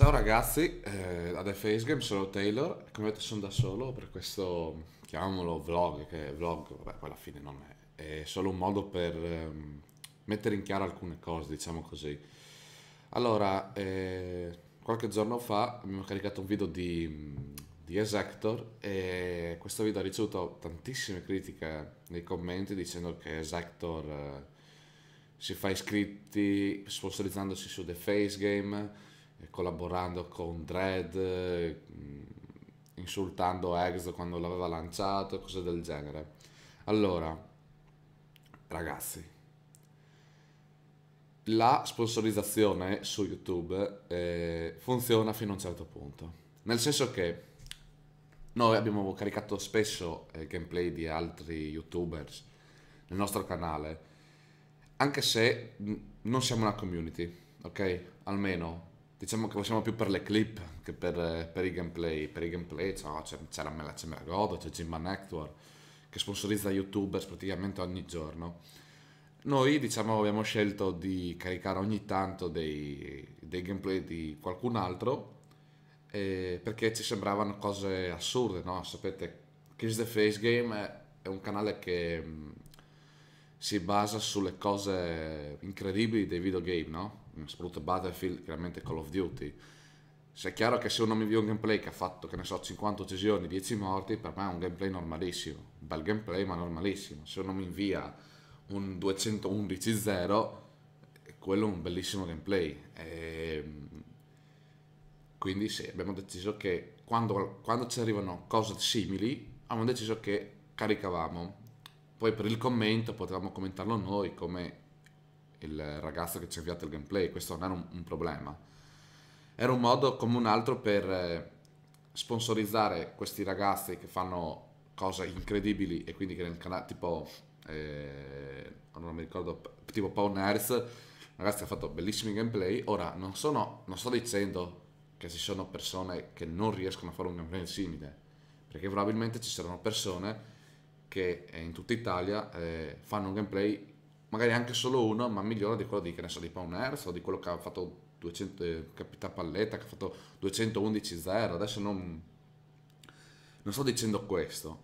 Ciao ragazzi, eh, ad FX Game sono Taylor, come vedete sono da solo per questo, chiamiamolo vlog, che vlog, vabbè poi alla fine non è, è solo un modo per ehm, mettere in chiaro alcune cose, diciamo così. Allora, eh, qualche giorno fa abbiamo caricato un video di, di Exactor e questo video ha ricevuto tantissime critiche nei commenti dicendo che Exactor eh, si fa iscritti sponsorizzandosi su The Face Game, collaborando con Dread, mm, insultando Eggs quando l'aveva lanciato, cose del genere. Allora, ragazzi, la sponsorizzazione su YouTube eh, funziona fino a un certo punto. Nel senso che noi abbiamo caricato spesso eh, gameplay di altri YouTubers nel nostro canale, anche se mm, non siamo una community, ok? Almeno diciamo che lo più per le clip che per, per i gameplay. Per i gameplay no, cioè, c'è, c'è, la, me la godo, c'è Jimba Network che sponsorizza youtubers praticamente ogni giorno. Noi diciamo abbiamo scelto di caricare ogni tanto dei, dei gameplay di qualcun altro eh, perché ci sembravano cose assurde, no? Sapete, Kiss the Face Game è, è un canale che mh, mm, si basa sulle cose incredibili dei videogame, no? soprattutto Battlefield, chiaramente Call of Duty. Se è chiaro che se uno mi vede un gameplay che ha fatto, che ne so, 50 uccisioni, 10 morti, per me è un gameplay normalissimo, un bel gameplay ma normalissimo. Se uno mi invia un 211-0, quello è un bellissimo gameplay. E... Ehm, quindi sì, abbiamo deciso che quando, quando ci arrivano cose simili, abbiamo deciso che caricavamo. Poi per il commento potevamo commentarlo noi come il ragazzo che ci ha inviato il gameplay, questo non era un, un problema. Era un modo come un altro per eh, sponsorizzare questi ragazzi che fanno cose incredibili e quindi che nel canale tipo eh, non mi ricordo tipo Pawn Earth ragazzi ha fatto bellissimi gameplay ora non sono non sto dicendo che ci sono persone che non riescono a fare un gameplay simile perché probabilmente ci saranno persone che eh, in tutta Italia eh, fanno un gameplay magari anche solo uno, ma migliore di quello di, che ne so, di Pauners o di quello che ha fatto 200, eh, Capita Palletta, che ha fatto 211-0. Adesso non, non sto dicendo questo,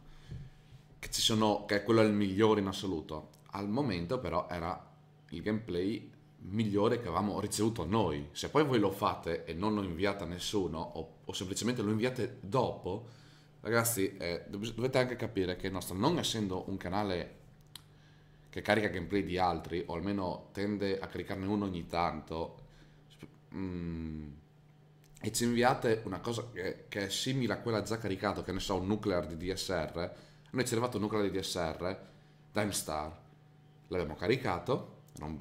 che, ci sono, che quello il migliore in assoluto. Al momento però era il gameplay migliore che avevamo ricevuto noi. Se poi voi lo fate e non lo inviate a nessuno o, o semplicemente lo inviate dopo, ragazzi eh, dovete anche capire che il nostro, non essendo un canale che carica gameplay di altri, o almeno tende a caricarne uno ogni tanto, mm, e ci inviate una cosa che, è simile a quella già caricata, che ne so, un nuclear di DSR, noi ci è arrivato un nuclear di DSR da l'abbiamo caricato, era un,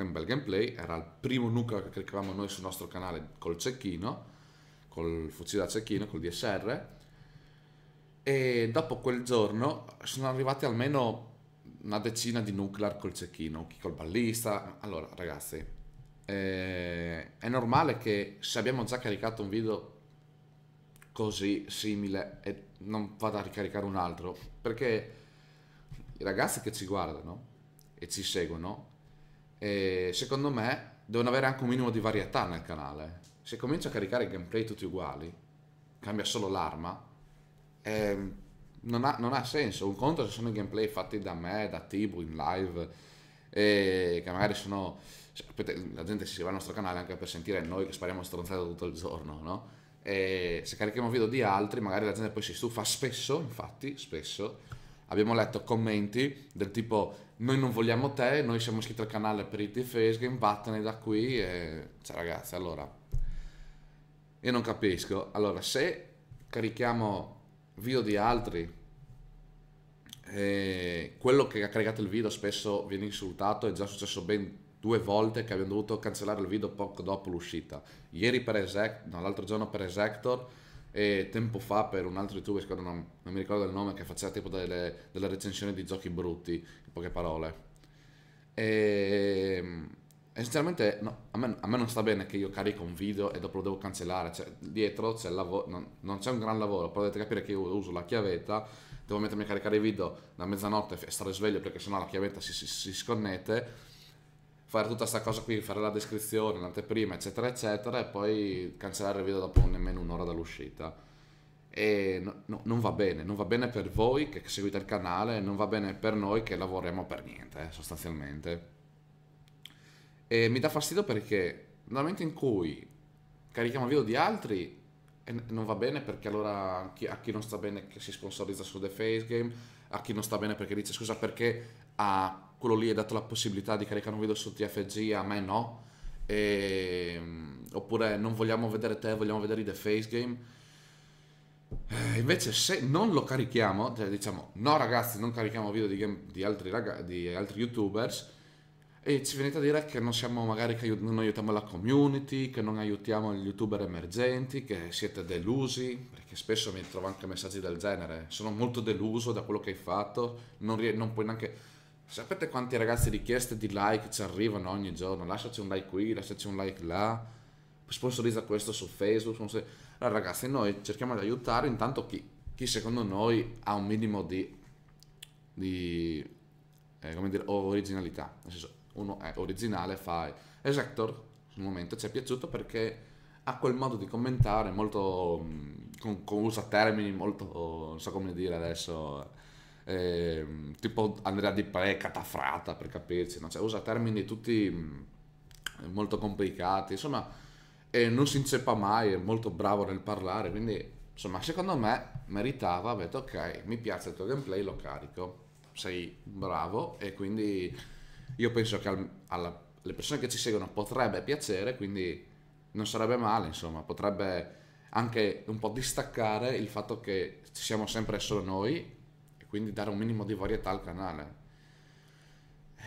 un, bel gameplay, era il primo nucleo che caricavamo noi sul nostro canale col cecchino, col fucile da cecchino, col DSR, e dopo quel giorno sono arrivati almeno una decina di nuclear col cecchino, chi col ballista. Allora, ragazzi, eh, è normale che se abbiamo già caricato un video così simile e non vado a ricaricare un altro, perché i ragazzi che ci guardano e ci seguono, eh, secondo me, devono avere anche un minimo di varietà nel canale. Se comincio a caricare gameplay tutti uguali, cambia solo l'arma, eh, non ha, non ha senso. Un conto se sono i gameplay fatti da me, da Tibu in live, e che magari sono. Sapete, la gente si iscrive al nostro canale anche per sentire noi che spariamo stronzate tutto il giorno, no? E se carichiamo video di altri, magari la gente poi si stufa spesso, infatti, spesso. Abbiamo letto commenti del tipo noi non vogliamo te, noi siamo iscritti al canale per il Face Game, vattene da qui e... Cioè ragazzi, allora... Io non capisco. Allora, se carichiamo video di altri e quello che ha caricato il video spesso viene insultato, è già successo ben due volte che abbiamo dovuto cancellare il video poco dopo l'uscita. Ieri per Exact, no, l'altro giorno per Exactor e tempo fa per un altro youtuber, non, non, mi ricordo il nome, che faceva tipo delle, delle recensioni di giochi brutti, in poche parole. E sinceramente, no, a, me, a, me, non sta bene che io carico un video e dopo lo devo cancellare, cioè, dietro c'è lavoro, non, non, c'è un gran lavoro, però dovete capire che io uso la chiavetta, devo mettermi a caricare i video da mezzanotte e stare sveglio perché sennò la chiavetta si, si, si sconnette, fare tutta questa cosa qui, fare la descrizione, l'anteprima, eccetera, eccetera, e poi cancellare il video dopo nemmeno un'ora dall'uscita. E no, no, non va bene, non va bene per voi che seguite il canale, non va bene per noi che lavoriamo per niente, eh, sostanzialmente. E mi dà fastidio perché nel momento in cui carichiamo video di altri non va bene perché allora a chi, a chi non sta bene che si sponsorizza su The Face Game, a chi non sta bene perché dice scusa perché a quello lì è dato la possibilità di caricare un video su TFG, a me no, e, ehm, oppure non vogliamo vedere te, vogliamo vedere i The Face Game. Eh, invece se non lo carichiamo, cioè diciamo no ragazzi non carichiamo video di, game, di, altri, raga- di altri youtubers, e ci venite a dire che non siamo magari che non aiutiamo la community, che non aiutiamo gli youtuber emergenti, che siete delusi, perché spesso mi trovo anche messaggi del genere, sono molto deluso da quello che hai fatto, non, non puoi neanche... Sapete quante ragazze richieste di like ci arrivano ogni giorno? Lasciaci un like qui, lasciaci un like là, sponsorizza questo su Facebook. Sponsor... Allora ragazzi, noi cerchiamo di aiutare intanto chi, chi secondo noi ha un minimo di, di eh, come dire, originalità. Nel senso, uno è originale, fai Esector, sul momento ci è piaciuto perché ha quel modo di commentare molto, mm, con, con usa termini molto, non so come dire adesso, eh, tipo Andrea Di Pre, catafrata per capirci, no? cioè, usa termini tutti mm, molto complicati, insomma e non si inceppa mai, è molto bravo nel parlare, quindi insomma secondo me meritava, ho detto ok, mi piace il tuo gameplay, lo carico, sei bravo e quindi io penso che al, alla, alle persone che ci seguono potrebbe piacere, quindi non sarebbe male, insomma, potrebbe anche un po' distaccare il fatto che ci siamo sempre solo noi e quindi dare un minimo di varietà al canale.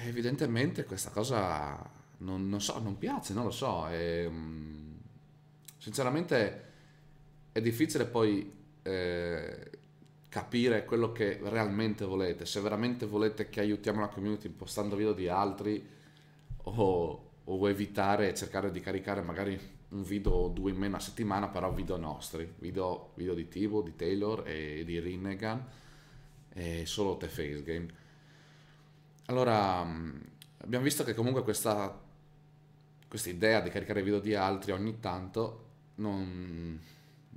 evidentemente questa cosa non, non, so, non piace, non lo so. E, ehm, sinceramente è difficile poi eh, capire quello che realmente volete, se veramente volete che aiutiamo la community impostando video di altri o, o evitare e cercare di caricare magari un video o due in meno a settimana, però video nostri, video, video di Tibo, di Taylor e di Rinnegan e solo The Face Game. Allora, mm, abbiamo visto che comunque questa, questa idea di caricare video di altri ogni tanto non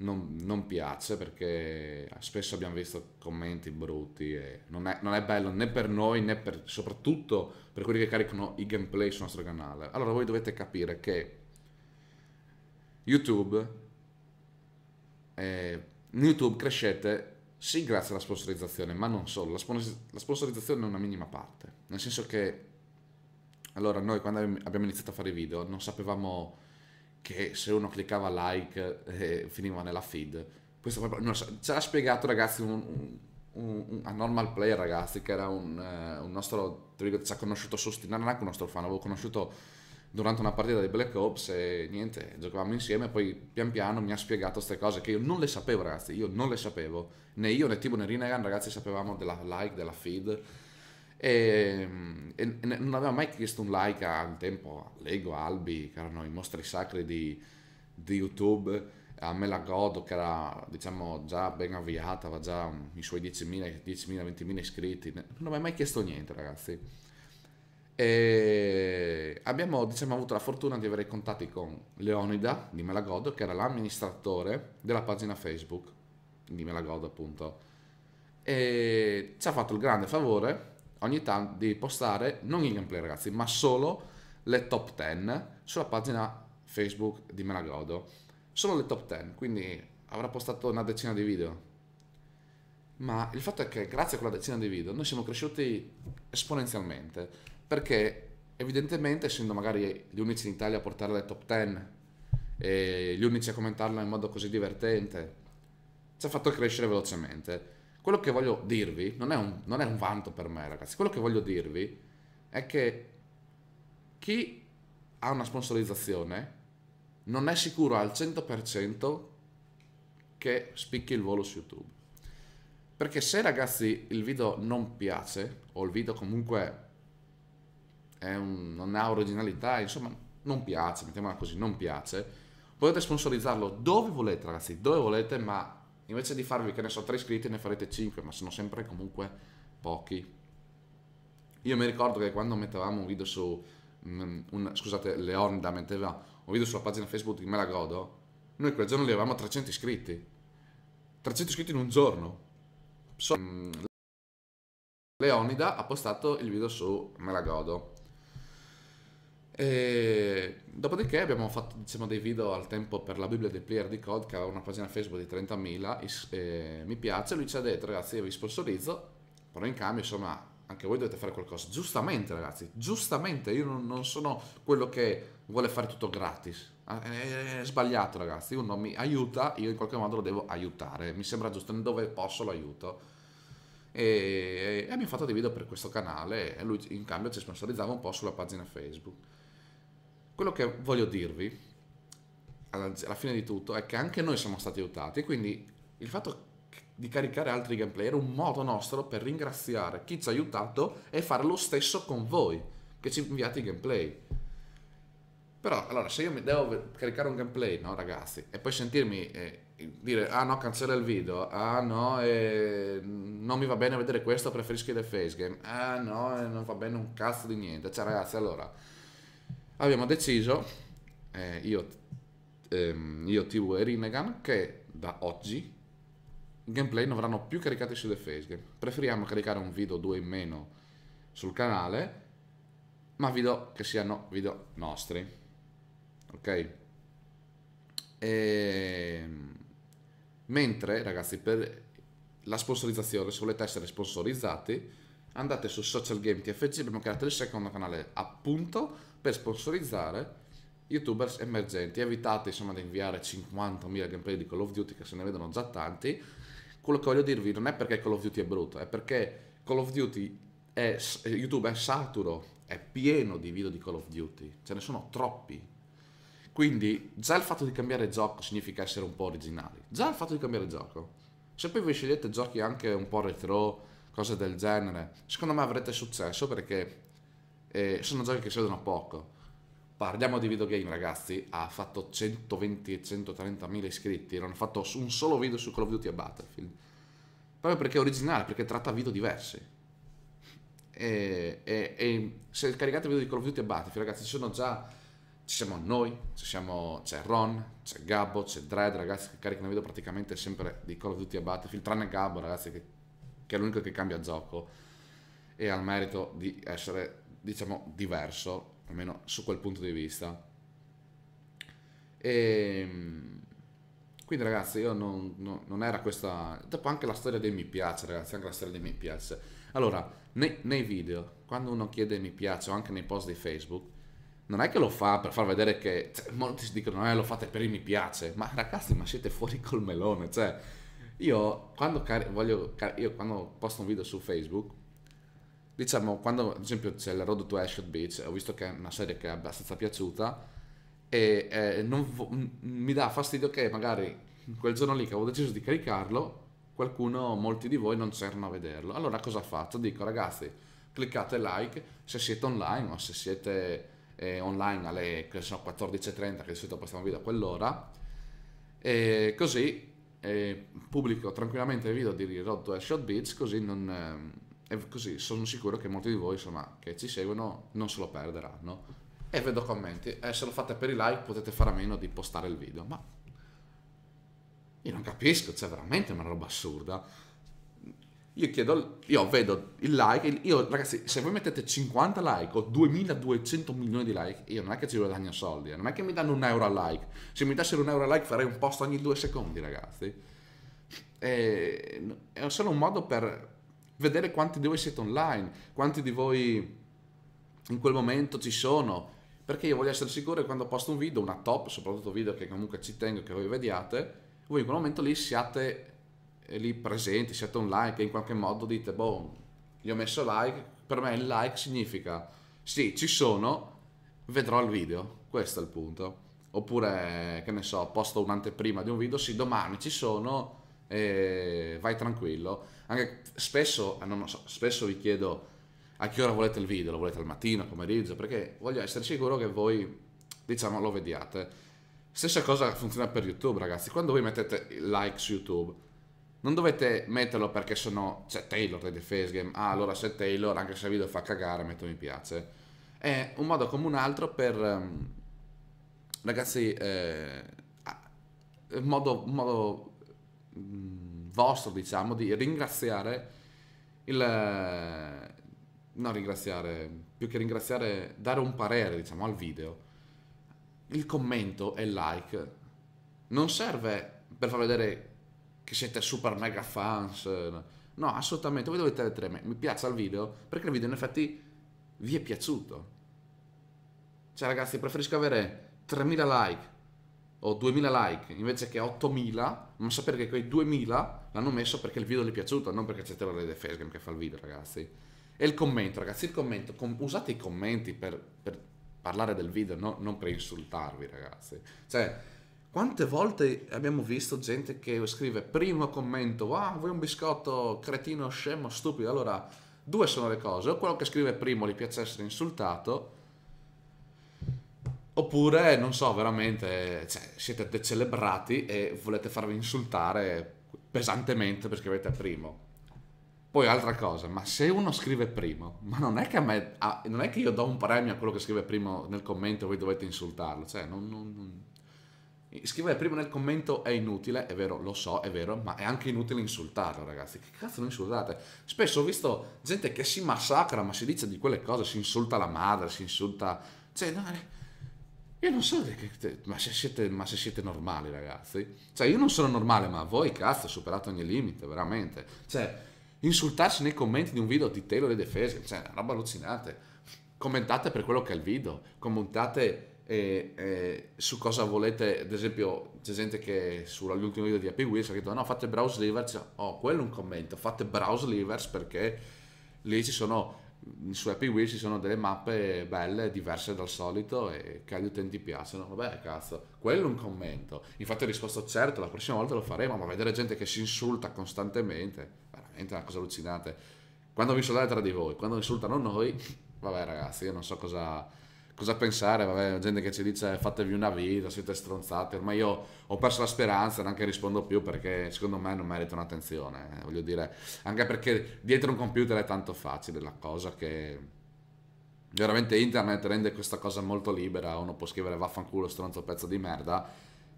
non, non, piace perché spesso abbiamo visto commenti brutti e non è, non è bello né per noi né per, soprattutto per quelli che caricano i gameplay sul nostro canale. Allora voi dovete capire che YouTube, eh, in YouTube crescete sì grazie alla sponsorizzazione, ma non solo, la, sponsor, la sponsorizzazione è una minima parte, nel senso che allora noi quando abbiamo iniziato a fare video non sapevamo che se uno cliccava like eh, finiva nella feed. Questo proprio, non so, ce l'ha spiegato ragazzi un, un, un, un, Normal Player ragazzi, che era un, uh, nostro, ci ha conosciuto non è anche un nostro fan, l'avevo conosciuto durante una partita di Black Ops e niente, giocavamo insieme e poi pian piano mi ha spiegato queste cose che io non le sapevo ragazzi, io non le sapevo, né io né Tibo né Rinnegan ragazzi sapevamo della like, della feed Ehm, e, e non aveva mai chiesto un like a, un tempo a Lego, Albi, che erano i mostri sacri di, di YouTube a me godo che era diciamo già ben avviata aveva già i suoi 10.000 10.000 20.000 iscritti non mi ha mai chiesto niente ragazzi e abbiamo diciamo avuto la fortuna di avere contatti con Leonida di Melagodo che era l'amministratore della pagina Facebook di Melagodo appunto e ci ha fatto il grande favore ogni tanto di postare non i gameplay ragazzi, ma solo le top 10 sulla pagina Facebook di Melagodo. Solo le top 10, quindi avrà postato una decina di video. Ma il fatto è che grazie a quella decina di video noi siamo cresciuti esponenzialmente, perché evidentemente essendo magari gli unici in Italia a portare le top 10 e gli unici a commentarla in modo così divertente, ci ha fatto crescere velocemente quello che voglio dirvi, non è, un, non è un vanto per me ragazzi, quello che voglio dirvi è che chi ha una sponsorizzazione non è sicuro al 100% che spicchi il volo su YouTube. Perché se ragazzi il video non piace o il video comunque un, non ha originalità, insomma non piace, mettiamola così, non piace, potete sponsorizzarlo dove volete ragazzi, dove volete, ma Invece di farvi, che ne so, 3 iscritti ne farete 5, ma sono sempre comunque pochi. Io mi ricordo che quando mettevamo un video su... Mm, un, scusate, Leonda metteva un video sulla pagina Facebook di Me la godo, noi quel giorno li avevamo 300 iscritti. 300 iscritti in un giorno. So, mm, Leonida ha postato il video su Me la godo. E dopodiché abbiamo fatto diciamo, dei video al tempo per la Bibbia del player di Code che aveva una pagina Facebook di 30.000 mi piace, lui ci ha detto ragazzi io vi sponsorizzo, però in cambio insomma anche voi dovete fare qualcosa, giustamente ragazzi, giustamente io non, non sono quello che vuole fare tutto gratis, ah, è, è sbagliato ragazzi, uno mi aiuta, io in qualche modo lo devo aiutare, mi sembra giusto, dove posso lo aiuto e, e abbiamo fatto dei video per questo canale e lui in cambio ci sponsorizzava un po' sulla pagina Facebook. Quello che voglio dirvi, alla, alla fine di tutto, è che anche noi siamo stati aiutati, quindi il fatto di caricare altri gameplay era un modo nostro per ringraziare chi ci ha aiutato e fare lo stesso con voi, che ci inviate i gameplay. Però, allora, se io mi devo caricare un gameplay, no, ragazzi, e poi sentirmi eh, dire, ah no, cancella il video, ah no, eh, non mi va bene vedere questo, preferisco le face game, ah no, eh, non va bene un cazzo di niente. Cioè, ragazzi, allora abbiamo deciso, eh, io, ehm, io, TV e Rinnegan, che da oggi i gameplay non verranno più caricati su The Facegame. Preferiamo caricare un video o due in meno sul canale, ma video che siano video nostri. Ok? E... Ehm, mentre, ragazzi, per la sponsorizzazione, se volete essere sponsorizzati, andate su Social Game TFG, abbiamo creato il secondo canale appunto per sponsorizzare youtubers emergenti. Evitate insomma di inviare 50.000 gameplay di Call of Duty che se ne vedono già tanti. Quello che voglio dirvi non è perché Call of Duty è brutto, è perché Call of Duty è, YouTube è saturo, è pieno di video di Call of Duty, ce ne sono troppi. Quindi già il fatto di cambiare gioco significa essere un po' originali. Già il fatto di cambiare gioco. Se poi voi scegliete giochi anche un po' retro, cose del genere, secondo me avrete successo perché eh, sono giochi che si vedono poco. Parliamo di videogame, ragazzi. Ha fatto 120 e 130 mila iscritti. Non ha fatto un solo video su Call of Duty e Battlefield. Proprio perché è originale, perché tratta video diversi. E, e, e se caricate video di Call of Duty e Battlefield, ragazzi, ci sono già. Ci siamo noi, ci siamo, c'è Ron, c'è Gabbo, c'è Dread, ragazzi, che caricano video praticamente sempre di Call of Duty e Battlefield, tranne Gabbo, ragazzi, che, che è l'unico che cambia gioco e ha il merito di essere diciamo diverso, almeno su quel punto di vista. E ehm, quindi ragazzi, io non, non, non era questa... Dopo anche la storia dei mi piace, ragazzi, anche la storia dei mi piace. Allora, nei, nei video, quando uno chiede mi piace o anche nei post di Facebook, non è che lo fa per far vedere che cioè, molti si dicono eh, lo fate per il mi piace ma ragazzi ma siete fuori col melone cioè io quando, car- voglio car- io quando posto un video su Facebook diciamo, quando ad esempio c'è la Road to Ashford Beach, ho visto che è una serie che è abbastanza piaciuta e eh, vo- mi dà fastidio che magari quel giorno lì che avevo deciso di caricarlo, qualcuno, molti di voi non c'erano a vederlo. Allora cosa faccio? Dico ragazzi, cliccate like se siete online o se siete eh, online alle 14.30 che di solito postiamo video a quell'ora e così eh, pubblico tranquillamente il video di Road to Shot Beach così non... Eh, e così sono sicuro che molti di voi insomma, che ci seguono non se lo perderanno. E vedo commenti, e eh, se lo fate per i like potete fare a meno di postare il video, ma io non capisco, c'è cioè, veramente una roba assurda. Io chiedo, io vedo il like, io ragazzi, se voi mettete 50 like o 2200 milioni di like, io non è che ci guadagno soldi, eh, non è che mi danno un euro al like. Se mi dessero un euro al like farei un post ogni due secondi, ragazzi. E, è solo un modo per vedere quanti di voi siete online, quanti di voi in quel momento ci sono, perché io voglio essere sicuro che quando posto un video, una top, soprattutto video che comunque ci tengo che voi vediate, voi in quel momento lì siate eh, lì presenti, siate online, che in qualche modo dite, boh, gli ho messo like, per me il like significa sì, ci sono, vedrò il video, questo è il punto. Oppure, che ne so, posto un'anteprima di un video, sì, domani ci sono, vai tranquillo anche spesso, ah, non so, spesso vi chiedo a che ora volete il video, lo volete al mattino, al pomeriggio, perché voglio essere sicuro che voi, diciamo, lo vediate. Stessa cosa funziona per YouTube, ragazzi. Quando voi mettete like su YouTube, non dovete metterlo perché sennò c'è cioè, Taylor dei Face Game. Ah, allora se Taylor, anche se il video fa cagare, metto mi piace. È un modo come un altro per... Um, ragazzi, eh, modo... modo um, vostro, diciamo, di ringraziare il... non ringraziare, più che ringraziare, dare un parere, diciamo, al video. Il commento e il like non serve per far vedere che siete super mega fans, no, assolutamente, voi dovete avere tre mi piace il video, perché il video in effetti vi è piaciuto. Cioè ragazzi, preferisco avere 3000 like o 2000 like invece che 8000, ma sapere che quei 2000 l'hanno messo perché il video gli è piaciuto, non perché c'è Terrore dei Facebook che fa il video, ragazzi. E il commento, ragazzi, il commento, com- usate i commenti per, per parlare del video, no? non per insultarvi, ragazzi. Cioè, quante volte abbiamo visto gente che scrive primo commento, ah, vuoi un biscotto, cretino, scemo, stupido, allora due sono le cose, o quello che scrive primo gli piace essere insultato, Oppure, non so, veramente cioè, siete decelebrati e volete farvi insultare pesantemente perché avete primo. Poi altra cosa, ma se uno scrive primo, ma non è che, a me, ah, non è che io do un premio a quello che scrive primo nel commento e voi dovete insultarlo, cioè non, non, non... Scrivere prima nel commento è inutile, è vero, lo so, è vero, ma è anche inutile insultarlo, ragazzi. Che cazzo non insultate? Spesso ho visto gente che si massacra, ma si dice di quelle cose, si insulta la madre, si insulta... Cioè, no, io non so, ma se, siete, ma se siete normali ragazzi, cioè io non sono normale, ma voi cazzo, superate ogni limite, veramente. Cioè, insultarsi nei commenti di un video di Taylor e Defese, cioè, una roba allucinante. Commentate per quello che è il video, commentate e, eh, e, eh, su cosa volete, ad esempio c'è gente che sull'ultimo video di Happy Wheels ha detto no fate browse levers, oh quello è un commento, fate browse levers perché lì ci sono su Happy Wheels ci sono delle mappe belle, diverse dal solito e che agli utenti piacciono. Vabbè, cazzo, quello è un commento. Infatti ho risposto certo, la prossima volta lo faremo, ma vedere gente che si insulta costantemente, veramente una cosa allucinante. Quando vi insultate tra di voi, quando insultano noi, vabbè ragazzi, io non so cosa cosa pensare? Vabbè, gente che ci dice fatevi una vita, siete stronzati. Ormai io ho perso la speranza, neanche rispondo più perché secondo me non merita un'attenzione. Eh. Voglio dire, anche perché dietro un computer è tanto facile la cosa che veramente internet rende questa cosa molto libera. Uno può scrivere vaffanculo, stronzo, pezzo di merda.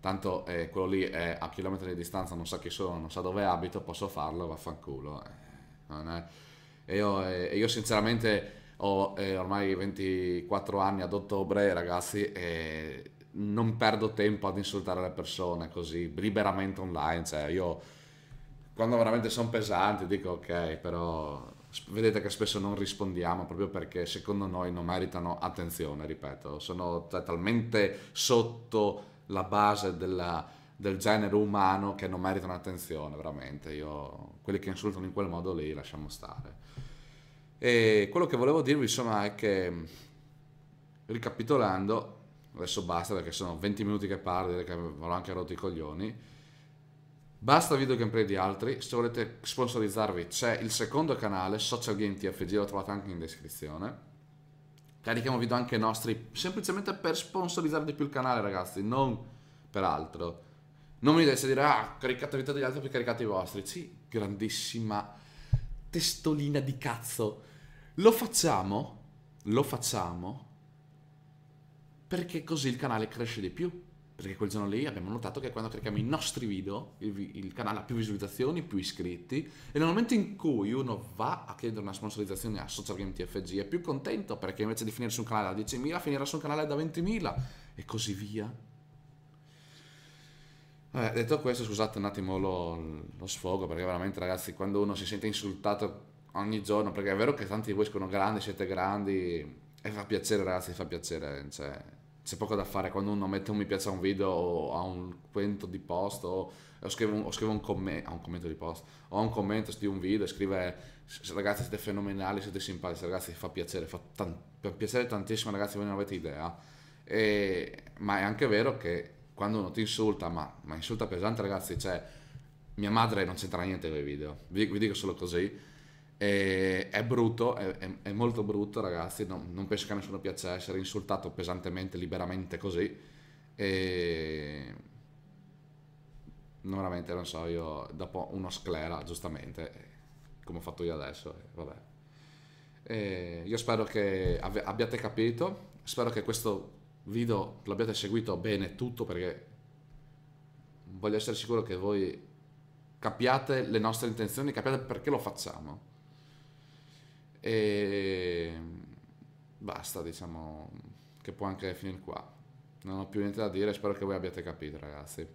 Tanto eh, quello lì è a chilometri di distanza, non sa chi sono, non sa dove abito, posso farlo, vaffanculo. Eh, non è... E io, eh, io sinceramente ho eh, ormai 24 anni ad ottobre, ragazzi, e non perdo tempo ad insultare le persone così liberamente online. Cioè, io quando veramente sono pesanti dico ok, però vedete che spesso non rispondiamo proprio perché secondo noi non meritano attenzione, ripeto, sono talmente sotto la base della, del genere umano che non meritano attenzione, veramente. Io quelli che insultano in quel modo lì lasciamo stare. E quello che volevo dirvi insomma è che ricapitolando, adesso basta perché sono 20 minuti che parlo, che avrò anche rotto i coglioni. Basta video gameplay di altri, se volete sponsorizzarvi c'è il secondo canale, Social Game TFG, lo trovate anche in descrizione. Carichiamo video anche nostri, semplicemente per sponsorizzare di più il canale ragazzi, non per altro. Non mi dovete dire, ah, caricate video degli altri per caricate i vostri. Sì, grandissima testolina di cazzo. Lo facciamo, lo facciamo perché così il canale cresce di più. Perché quel giorno lì abbiamo notato che quando carichiamo i nostri video, il, il canale ha più visualizzazioni, più iscritti, e nel momento in cui uno va a chiedere una sponsorizzazione a Social Game TFG è più contento perché invece di finire su un canale da 10.000 finirà su un canale da 20.000 e così via. Vabbè, detto questo, scusate un attimo lo, lo sfogo perché veramente ragazzi quando uno si sente insultato ogni giorno, perché è vero che tanti di voi sono grandi, siete grandi, e fa piacere ragazzi, fa piacere, cioè, c'è poco da fare quando uno mette un mi piace a un video o a un commento di post o, o scrive, un, o scrive un, comm- un, commento di post o un commento di un video e scrive ragazzi siete fenomenali, siete simpatici, ragazzi fa piacere, fa tan- piacere tantissimo ragazzi voi non avete idea, e, ma è anche vero che quando uno ti insulta, ma, ma insulta pesante ragazzi, cioè mia madre non c'entra niente con i video, vi, vi dico solo così, e è brutto, è, è, è, molto brutto ragazzi, no, non penso che a nessuno piaccia essere insultato pesantemente, liberamente così. E... No, veramente non so, io dopo uno sclera, giustamente, eh, come ho fatto io adesso, eh, vabbè. E io spero che abbiate capito, spero che questo video l'abbiate seguito bene tutto perché voglio essere sicuro che voi capiate le nostre intenzioni, capiate perché lo facciamo e mm, basta diciamo che può anche finire qua non ho più niente da dire spero che voi abbiate capito ragazzi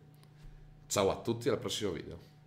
ciao a tutti al prossimo video